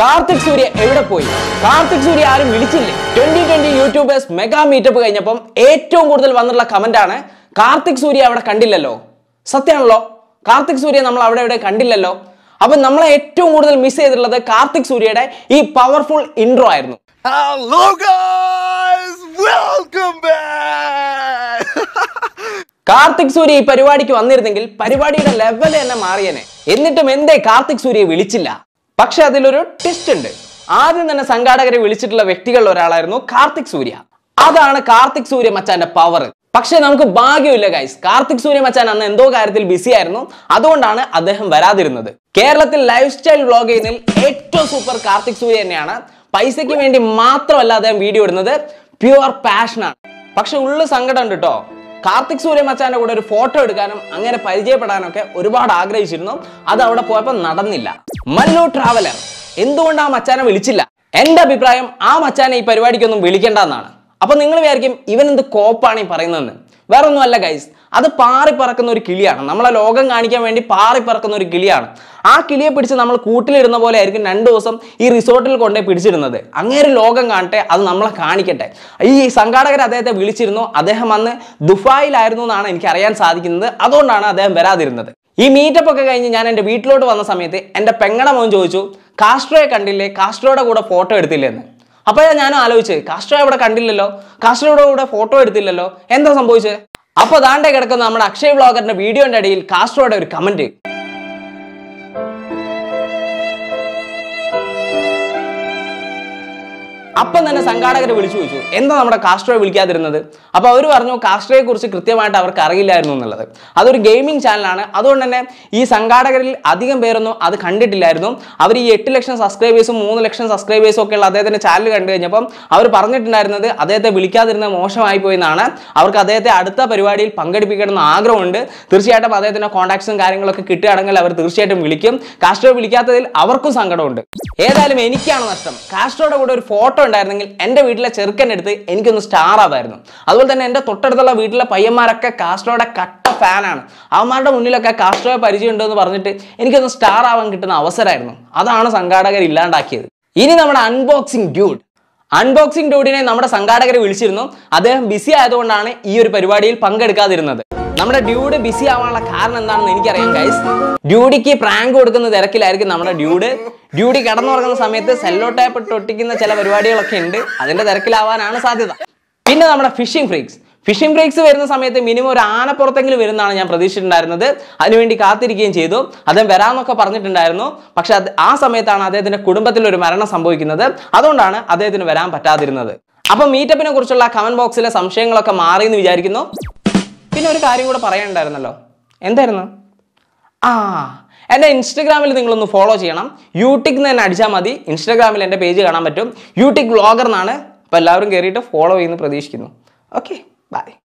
കാർത്തിക് സൂര്യ എവിടെ പോയി കാർത്തിക് സൂര്യ ആരും വിളിച്ചില്ലേ twenty twenty YouTubers mega meetup കഴിഞ്ഞപ്പം ഏറ്റവും കൂടുതൽ വന്നിട്ടുള്ള കമന്റ് ആണ് കാർത്തിക് സൂര്യ അവിടെ കണ്ടില്ലല്ലോ സത്യമാണല്ലോ കാർത്തിക് സൂര്യ നമ്മൾ അവിടെ എവിടെ കണ്ടില്ലല്ലോ അപ്പൊ നമ്മളെ ഏറ്റവും കൂടുതൽ മിസ് ചെയ്തിട്ടുള്ളത് കാർത്തിക് സൂര്യയുടെ ഈ പവർഫുൾ ഇൻട്രോ ആയിരുന്നു വെൽക്കം കാർത്തിക് സൂര്യ ഈ പരിപാടിക്ക് വന്നിരുന്നെങ്കിൽ പരിപാടിയുടെ ലെവൽ തന്നെ മാറിയനെ എന്നിട്ടും എന്തേ കാർത്തിക് സൂര്യയെ വിളിച്ചില്ല പക്ഷെ അതിലൊരു ട്വിസ്റ്റ് ഉണ്ട് ആദ്യം തന്നെ സംഘാടകരെ വിളിച്ചിട്ടുള്ള വ്യക്തികളിൽ ഒരാളായിരുന്നു കാർത്തിക് സൂര്യ അതാണ് കാർത്തിക് സൂര്യ മച്ചാന്റെ പവർ പക്ഷേ നമുക്ക് ഭാഗ്യമില്ല ഗൈസ് കാർത്തിക് സൂര്യ മച്ചാൻ അന്ന് എന്തോ കാര്യത്തിൽ ബിസി ആയിരുന്നു അതുകൊണ്ടാണ് അദ്ദേഹം വരാതിരുന്നത് കേരളത്തിൽ ലൈഫ് സ്റ്റൈൽ വ്ളോഗിങ്ങിൽ ഏറ്റവും സൂപ്പർ കാർത്തിക് സൂര്യ തന്നെയാണ് പൈസയ്ക്ക് വേണ്ടി മാത്രമല്ല അദ്ദേഹം വീഡിയോ ഇടുന്നത് പ്യുവർ പാഷനാണ് പക്ഷെ ഉള്ളു സങ്കടം ഉണ്ട് കേട്ടോ കാർത്തിക് സൂര്യ മച്ചാന്റെ കൂടെ ഒരു ഫോട്ടോ എടുക്കാനും അങ്ങനെ പരിചയപ്പെടാനൊക്കെ ഒരുപാട് ആഗ്രഹിച്ചിരുന്നു അത് അവിടെ പോയപ്പോൾ നടന്നില്ല മല്ലു ട്രാവലർ എന്തുകൊണ്ട് ആ മച്ചാനെ വിളിച്ചില്ല എൻ്റെ അഭിപ്രായം ആ മച്ചാനെ ഈ പരിപാടിക്കൊന്നും വിളിക്കേണ്ടെന്നാണ് എന്നാണ് നിങ്ങൾ വിചാരിക്കും ഇവനെന്ത് കോപ്പാണ് ഈ പറയുന്നതെന്ന് വേറെ ഒന്നുമല്ല ഗൈസ് അത് പാറി പറക്കുന്ന ഒരു കിളിയാണ് നമ്മളെ ലോകം കാണിക്കാൻ വേണ്ടി പാറി പറക്കുന്ന ഒരു കിളിയാണ് ആ കിളിയെ പിടിച്ച് നമ്മൾ കൂട്ടിലിരുന്ന പോലെ ആയിരിക്കും രണ്ട് ദിവസം ഈ റിസോർട്ടിൽ കൊണ്ടേ പിടിച്ചിരുന്നത് ഒരു ലോകം കാണട്ടെ അത് നമ്മളെ കാണിക്കട്ടെ ഈ സംഘാടകർ അദ്ദേഹത്തെ വിളിച്ചിരുന്നു അദ്ദേഹം അന്ന് ദുബായിലായിരുന്നു എന്നാണ് എനിക്ക് അറിയാൻ സാധിക്കുന്നത് അതുകൊണ്ടാണ് അദ്ദേഹം വരാതിരുന്നത് ഈ മീറ്റപ്പ് ഒക്കെ കഴിഞ്ഞ് ഞാൻ എൻ്റെ വീട്ടിലോട്ട് വന്ന സമയത്ത് എൻ്റെ പെങ്ങളെ മോൻ ചോദിച്ചു കാസ്ട്രോയെ കണ്ടില്ലേ കാസ്ട്രോയുടെ കൂടെ ഫോട്ടോ എടുത്തില്ലേ എന്ന് അപ്പോഴാണ് ഞാൻ ആലോചിച്ചത് കാസ്റ്റോ ഇവിടെ കണ്ടില്ലല്ലോ കാസ്റ്റോയുടെ കൂടെ ഫോട്ടോ എടുത്തില്ലല്ലോ എന്താ സംഭവിച്ചത് അപ്പോൾ ദാണ്ടെ കിടക്കുന്ന നമ്മുടെ അക്ഷയ് വ്ളോഗറിന്റെ വീഡിയോന്റെ ഇടയിൽ കാസ്റ്റോയുടെ ഒരു കമന്റ് അപ്പം തന്നെ സംഘാടകർ വിളിച്ചു ചോദിച്ചു എന്താ നമ്മുടെ കാസ്ട്രോയെ വിളിക്കാതിരുന്നത് അപ്പോൾ അവർ പറഞ്ഞു കാസ്ട്രോയെക്കുറിച്ച് കുറിച്ച് കൃത്യമായിട്ട് അവർക്ക് അറിയില്ലായിരുന്നു എന്നുള്ളത് അതൊരു ഗെയിമിംഗ് ചാനലാണ് അതുകൊണ്ട് തന്നെ ഈ സംഘാടകരിൽ അധികം പേരൊന്നും അത് കണ്ടിട്ടില്ലായിരുന്നു അവർ ഈ എട്ട് ലക്ഷം സബ്സ്ക്രൈബേഴ്സും മൂന്ന് ലക്ഷം സബ്സ്ക്രൈബേഴ്സും ഒക്കെ ഉള്ള അദ്ദേഹത്തിൻ്റെ ചാനൽ കണ്ടു കഴിഞ്ഞപ്പം അവർ പറഞ്ഞിട്ടുണ്ടായിരുന്നത് അദ്ദേഹത്തെ വിളിക്കാതിരുന്നത് മോശമായി പോയി എന്നാണ് അവർക്ക് അദ്ദേഹത്തെ അടുത്ത പരിപാടിയിൽ പങ്കെടുപ്പിക്കണമെന്ന് ആഗ്രഹമുണ്ട് തീർച്ചയായിട്ടും അദ്ദേഹത്തിൻ്റെ കോൺടാക്ട്സും കാര്യങ്ങളൊക്കെ കിട്ടുകയാണെങ്കിൽ അവർ തീർച്ചയായിട്ടും വിളിക്കും കാസ്ട്രോ വിളിക്കാത്തതിൽ അവർക്കും സങ്കടമുണ്ട് ഏതായാലും എനിക്കാണ് നഷ്ടം കാസ്ട്രോയുടെ കൂടെ ഒരു ഫോട്ടോ ഉണ്ടായിരുന്നെങ്കിൽ എൻ്റെ വീട്ടിലെ ചെറുക്കൻ്റെ അടുത്ത് എനിക്കൊന്ന് സ്റ്റാർ ആവായിരുന്നു അതുപോലെ തന്നെ എൻ്റെ തൊട്ടടുത്തുള്ള വീട്ടിലെ പയ്യന്മാരൊക്കെ കാസ്ട്രോയുടെ കട്ട ഫാനാണ് അവന്മാരുടെ മുന്നിലൊക്കെ കാസ്ട്രോയെ പരിചയമുണ്ടോ എന്ന് പറഞ്ഞിട്ട് എനിക്കൊന്ന് സ്റ്റാർ ആവാൻ കിട്ടുന്ന അവസരമായിരുന്നു അതാണ് സംഘാടകർ ഇല്ലാണ്ടാക്കിയത് ഇനി നമ്മുടെ അൺബോക്സിംഗ് ഡ്യൂഡ് അൺബോക്സിംഗ് ഡ്യൂഡിനെ നമ്മുടെ സംഘാടകരെ വിളിച്ചിരുന്നു അദ്ദേഹം ബിസി ആയതുകൊണ്ടാണ് ഈ ഒരു പരിപാടിയിൽ പങ്കെടുക്കാതിരുന്നത് നമ്മുടെ ഡ്യൂഡ് ബിസി ആവാനുള്ള കാരണം എന്താണെന്ന് എനിക്കറിയാം ഗൈസ് ഡ്യൂഡിക്ക് പ്രാങ്ക് കൊടുക്കുന്ന തിരക്കിലായിരിക്കും നമ്മുടെ ഡ്യൂഡ് ഡ്യൂഡി കിടന്നുറങ്ങുന്ന സമയത്ത് സെല്ലോ ടേപ്പ് ഒട്ടിക്കുന്ന ചില പരിപാടികളൊക്കെ ഉണ്ട് അതിന്റെ തിരക്കിലാവാനാണ് സാധ്യത പിന്നെ നമ്മുടെ ഫിഷിംഗ് ഫ്രീക്സ് ഫിഷിംഗ് ബ്രേക്സ് വരുന്ന സമയത്ത് മിനിമം ഒരു ആനപ്പുറത്തെങ്കിലും വരുന്നതാണ് ഞാൻ പ്രതീക്ഷിച്ചിട്ടുണ്ടായിരുന്നത് അതിനുവേണ്ടി കാത്തിരിക്കുകയും ചെയ്തു അദ്ദേഹം വരാമെന്നൊക്കെ പറഞ്ഞിട്ടുണ്ടായിരുന്നു പക്ഷെ ആ സമയത്താണ് അദ്ദേഹത്തിന്റെ കുടുംബത്തിൽ ഒരു മരണം സംഭവിക്കുന്നത് അതുകൊണ്ടാണ് അദ്ദേഹത്തിന് വരാൻ പറ്റാതിരുന്നത് അപ്പൊ മീറ്റപ്പിനെ കുറിച്ചുള്ള കമന്റ് ബോക്സിലെ സംശയങ്ങളൊക്കെ മാറി എന്ന് വിചാരിക്കുന്നു പിന്നെ ഒരു കാര്യം കൂടെ പറയാനുണ്ടായിരുന്നല്ലോ എന്തായിരുന്നു ആ എൻ്റെ ഇൻസ്റ്റഗ്രാമിൽ നിങ്ങളൊന്ന് ഫോളോ ചെയ്യണം യൂട്യൂബ് എന്ന് തന്നെ അടിച്ചാൽ മതി ഇൻസ്റ്റഗ്രാമിൽ എൻ്റെ പേജ് കാണാൻ പറ്റും യൂട്യൂബ് വ്ളോഗർ എന്നാണ് അപ്പോൾ എല്ലാവരും കയറിയിട്ട് ഫോളോ ചെയ്യുന്നു പ്രതീക്ഷിക്കുന്നു ഓക്കെ ബൈ